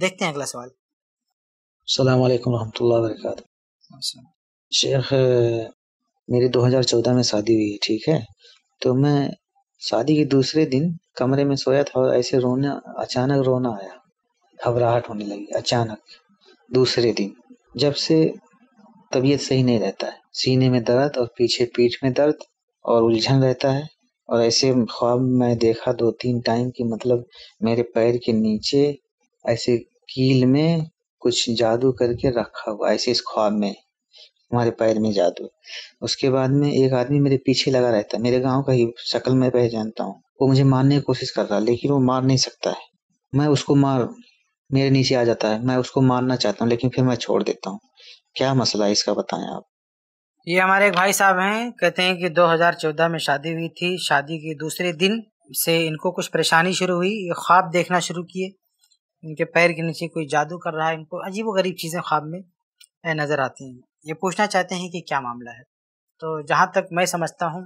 देखते हैं अगला सवाल अस्सलाम शेख मेरी 2014 में शादी हुई ठीक है तो मैं शादी के दूसरे दिन कमरे में सोया था और ऐसे रोना अचानक रोना आया घबराहट होने लगी अचानक दूसरे दिन जब से तबीयत सही नहीं रहता है सीने में दर्द और पीछे पीठ में दर्द और उलझन रहता है और ऐसे ख्वाब मैं देखा दो तीन टाइम कि मतलब मेरे पैर के नीचे ऐसे कील में कुछ जादू करके रखा हुआ ऐसे इस ख्वाब में हमारे पैर में जादू उसके बाद में एक आदमी मेरे पीछे लगा रहता है मेरे गांव का ही शक्ल में पहचानता हूँ वो मुझे मारने की कोशिश कर रहा है लेकिन वो मार नहीं सकता है मैं उसको मार मेरे नीचे आ जाता है मैं उसको मारना चाहता हूँ लेकिन फिर मैं छोड़ देता हूँ क्या मसला है इसका बताएं आप ये हमारे एक भाई साहब हैं कहते हैं कि 2014 में शादी हुई थी शादी के दूसरे दिन से इनको कुछ परेशानी शुरू हुई ख्वाब देखना शुरू किए इनके पैर के नीचे कोई जादू कर रहा है इनको अजीब गरीब चीज़ें ख्वाब में नज़र आती हैं ये पूछना चाहते हैं कि क्या मामला है तो जहाँ तक मैं समझता हूँ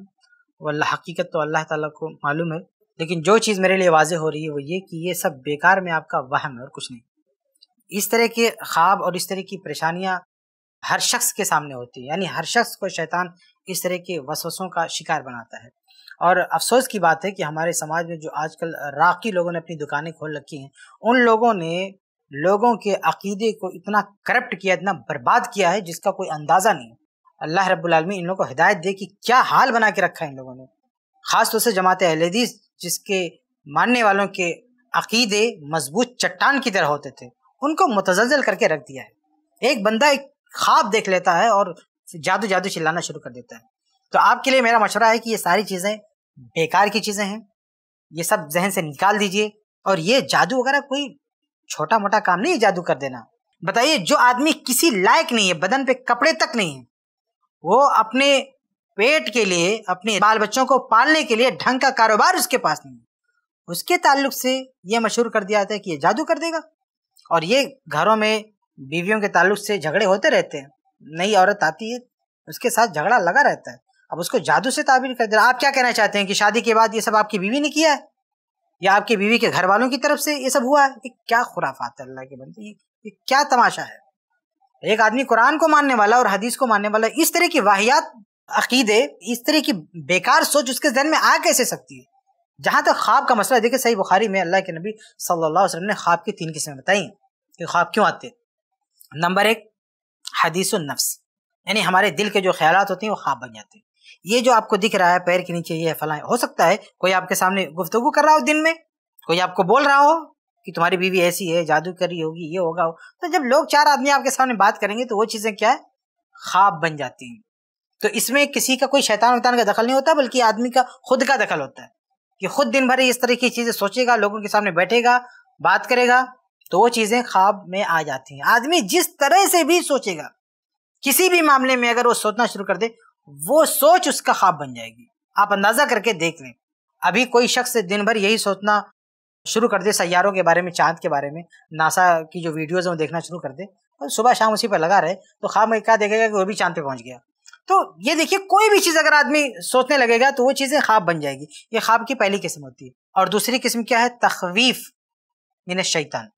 अल्लाह हकीकत तो अल्लाह ताला को मालूम है लेकिन जो चीज़ मेरे लिए वाज हो रही है वो ये कि ये सब बेकार में आपका वहम है और कुछ नहीं इस तरह के ख्वाब और इस तरह की परेशानियाँ हर शख्स के सामने होती है यानी हर शख्स को शैतान इस तरह के वसवसों का शिकार बनाता है और अफसोस की बात है कि हमारे समाज में जो आजकल राखी लोगों ने अपनी दुकानें खोल रखी हैं उन लोगों ने लोगों के अकीदे को इतना करप्ट किया इतना बर्बाद किया है जिसका कोई अंदाज़ा नहीं अल्लाह रब्लमी इन लोगों को हिदायत दे कि क्या हाल बना के रखा है इन लोगों ने ख़ास तौर से जमात अहलदीस जिसके मानने वालों के अकीदे मजबूत चट्टान की तरह होते थे उनको मुतजल करके रख दिया है एक बंदा एक खाब देख लेता है और जादू जादू चिल्लाना शुरू कर देता है तो आपके लिए मेरा मशवरा है कि ये सारी चीज़ें बेकार की चीज़ें हैं ये सब जहन से निकाल दीजिए और ये जादू वगैरह कोई छोटा मोटा काम नहीं है जादू कर देना बताइए जो आदमी किसी लायक नहीं है बदन पे कपड़े तक नहीं है वो अपने पेट के लिए अपने बाल बच्चों को पालने के लिए ढंग का कारोबार उसके पास नहीं है उसके ताल्लुक से ये मशहूर कर दिया जाता है कि ये जादू कर देगा और ये घरों में बीवियों के ताल्लुक से झगड़े होते रहते हैं नई औरत आती है उसके साथ झगड़ा लगा रहता है अब उसको जादू से ताबीर कर दे आप क्या कहना चाहते हैं कि शादी के बाद ये सब आपकी बीवी ने किया है या आपकी बीवी के घर वालों की तरफ से ये सब हुआ है क्या खुराफात है अल्लाह के बंदे ये, क्या तमाशा है एक आदमी कुरान को मानने वाला और हदीस को मानने वाला इस तरह की वाहियात अकीदे इस तरह की बेकार सोच उसके जहन में आ कैसे सकती है जहाँ तक ख्वाब का मसला देखिए सही बुखारी में अल्लाह के नबी सल्लल्लाहु अलैहि वसल्लम ने ख्वाब की तीन किस्में बताई कि ख्वाब क्यों आते हैं नंबर एक हदीस नफ्स यानी हमारे दिल के जो ख्याल होते हैं वो ख्वाब बन जाते हैं ये जो आपको दिख रहा है पैर के नीचे ये फलाएं हो सकता है कोई आपके सामने गुफ्तगु कर रहा हो दिन में कोई आपको बोल रहा हो कि तुम्हारी बीवी ऐसी है जादू कर रही होगी ये होगा हो। तो जब लोग चार आदमी आपके सामने बात करेंगे तो वो चीज़ें क्या है ख्वाब बन जाती हैं तो इसमें किसी का कोई शैतान वैतान का दखल नहीं होता बल्कि आदमी का खुद का दखल होता है कि खुद दिन भर इस तरह की चीज़ें सोचेगा लोगों के सामने बैठेगा बात करेगा तो वो चीज़ें ख्वाब में आ जाती हैं आदमी जिस तरह से भी सोचेगा किसी भी मामले में अगर वो सोचना शुरू कर दे वो सोच उसका ख्वाब बन जाएगी आप अंदाज़ा करके देख लें अभी कोई शख्स दिन भर यही सोचना शुरू कर दे सैारों के बारे में चांद के बारे में नासा की जो वीडियोज़ हैं वो देखना शुरू कर दे और सुबह शाम उसी पर लगा रहे तो ख्वाब में क्या देखेगा कि वो भी चांद पे पहुंच गया तो ये देखिए कोई भी चीज़ अगर आदमी सोचने लगेगा तो वो चीज़ें ख्वाब बन जाएगी ये ख्वाब की पहली किस्म होती है और दूसरी किस्म क्या है तखवीफ मीन शैतान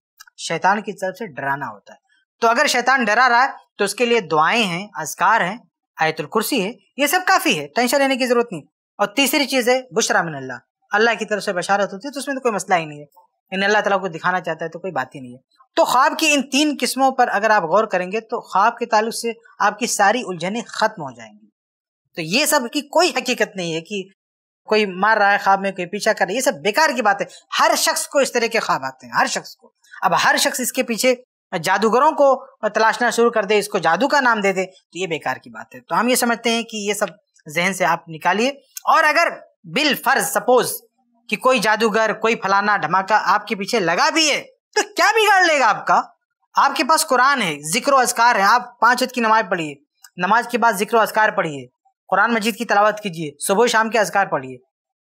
शैतान की तरफ से डराना होता है तो अगर शैतान डरा रहा है तो उसके लिए दुआएं हैं असकार हैं आयतुल कुर्सी है ये सब काफ़ी है टेंशन लेने की जरूरत नहीं और तीसरी चीज़ है बुशरा मिन अल्लाह अल्लाह की तरफ से बशारत होती है तो उसमें तो कोई मसला ही नहीं है इन अल्लाह तला को दिखाना चाहता है तो कोई बात ही नहीं है तो ख्वाब की इन तीन किस्मों पर अगर आप गौर करेंगे तो ख्वाब के ताल्लुक से आपकी सारी उलझने खत्म हो जाएंगी तो ये सब की कोई हकीकत नहीं है कि कोई मार रहा है ख्वाब में कोई पीछा कर रहा है ये सब बेकार की बात है हर शख्स को इस तरह के ख्वाब आते हैं हर शख्स को अब हर शख्स इसके पीछे जादूगरों को तलाशना शुरू कर दे इसको जादू का नाम दे दे तो ये बेकार की बात है तो हम ये समझते हैं कि ये सब जहन से आप निकालिए और अगर बिल फर्ज सपोज कि कोई जादूगर कोई फलाना धमाका आपके पीछे लगा भी है तो क्या बिगाड़ लेगा आपका आपके पास कुरान है जिक्र असकार है आप पाँच की नमाज पढ़िए नमाज के बाद जिक्र असकार पढ़िए कुरान मजीद की तलावत कीजिए सुबह शाम के असकार पढ़िए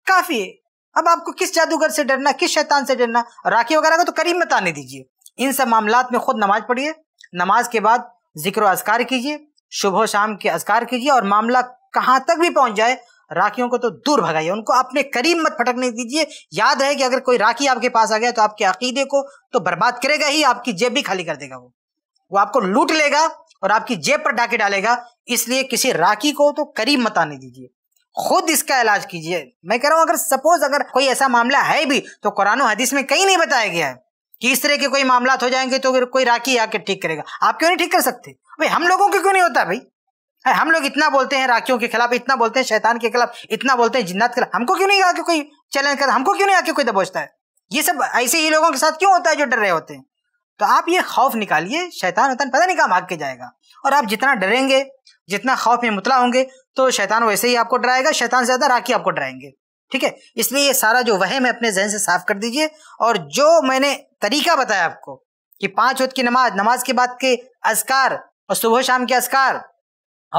काफ़ी है अब आपको किस जादूगर से डरना किस शैतान से डरना राखी वगैरह का तो करीब में ताने दीजिए इन सब मामला में खुद नमाज पढ़िए नमाज के बाद जिक्र असकार कीजिए सुबह शाम के असकार कीजिए और मामला कहाँ तक भी पहुँच जाए राखियों को तो दूर भगाइए उनको अपने करीब मत फटकने दीजिए याद रहे कि अगर कोई राखी आपके पास आ गया तो आपके अकीदे को तो बर्बाद करेगा ही आपकी जेब भी खाली कर देगा वो वो आपको लूट लेगा और आपकी जेब पर डाके डालेगा इसलिए किसी राखी को तो करीब मत आने दीजिए खुद इसका इलाज कीजिए मैं कह रहा हूं अगर सपोज अगर कोई ऐसा मामला है भी तो कुरान हदीस में कहीं नहीं बताया गया है कि इस तरह के कोई मामला हो तो जाएंगे तो फिर कोई राखी आके ठीक करेगा आप क्यों नहीं ठीक कर सकते भाई हम लोगों को क्यों नहीं होता भाई हम लोग इतना बोलते हैं राखियों के खिलाफ इतना बोलते हैं शैतान के खिलाफ इतना बोलते हैं जिन्नात के खिलाफ हमको क्यों नहीं आके कोई चैलेंज करता हमको क्यों नहीं आके कोई दबोचता है ये सब ऐसे ही लोगों के साथ क्यों होता है जो डर रहे होते हैं तो आप ये खौफ निकालिए शैतान वैतान पता नहीं कहाँ भाग के जाएगा और आप जितना डरेंगे जितना खौफ में मुतला होंगे तो शैतान वैसे ही आपको डराएगा शैतान से ज़्यादा राखी आपको डराएंगे ठीक है इसलिए ये सारा जो वह है अपने जहन से साफ कर दीजिए और जो मैंने तरीका बताया आपको कि पांच वक्त की नमाज नमाज के बाद के अस्कार और सुबह शाम के असकार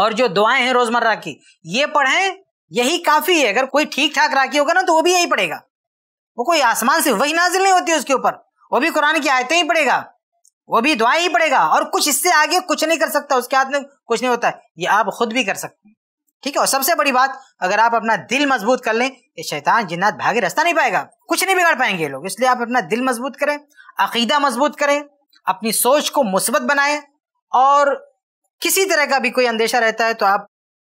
और जो दुआएं हैं रोजमर्रा की ये पढ़ें यही काफी है अगर कोई ठीक ठाक राखी होगा ना तो वो भी यही पढ़ेगा वो कोई आसमान से वही नाजिल नहीं होती उसके ऊपर वो भी कुरान की आयतें ही पड़ेगा वो भी दुआएं ही पड़ेगा और कुछ इससे आगे कुछ नहीं कर सकता उसके हाथ में कुछ नहीं होता ये आप खुद भी कर सकते हैं ठीक है और सबसे बड़ी बात अगर आप अपना दिल मजबूत कर लें ये शैतान जिन्नात भागे रास्ता नहीं पाएगा कुछ नहीं बिगाड़ पाएंगे लोग इसलिए आप अपना दिल मजबूत करें अकीदा मजबूत करें अपनी सोच को मुस्बत बनाएं और किसी तरह का भी कोई अंदेशा रहता है तो आप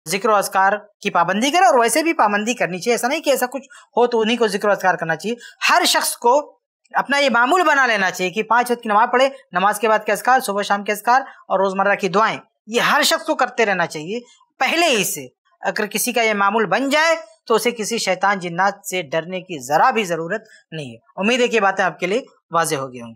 जिक्र असकार की पाबंदी करें और वैसे भी पाबंदी करनी चाहिए ऐसा नहीं कि ऐसा कुछ हो तो उन्हीं को जिक्र असकार करना चाहिए हर शख्स को अपना ये मामूल बना लेना चाहिए कि पांच वक्त की नमाज पढ़े नमाज के बाद के असकार सुबह शाम के असकार और रोज़मर्रा की दुआएं ये हर शख्स को करते रहना चाहिए पहले ही से अगर किसी का ये मामूल बन जाए तो उसे किसी शैतान जिन्नात से डरने की ज़रा भी ज़रूरत नहीं है उम्मीद है कि बातें आपके लिए वाजे हो गई होंगी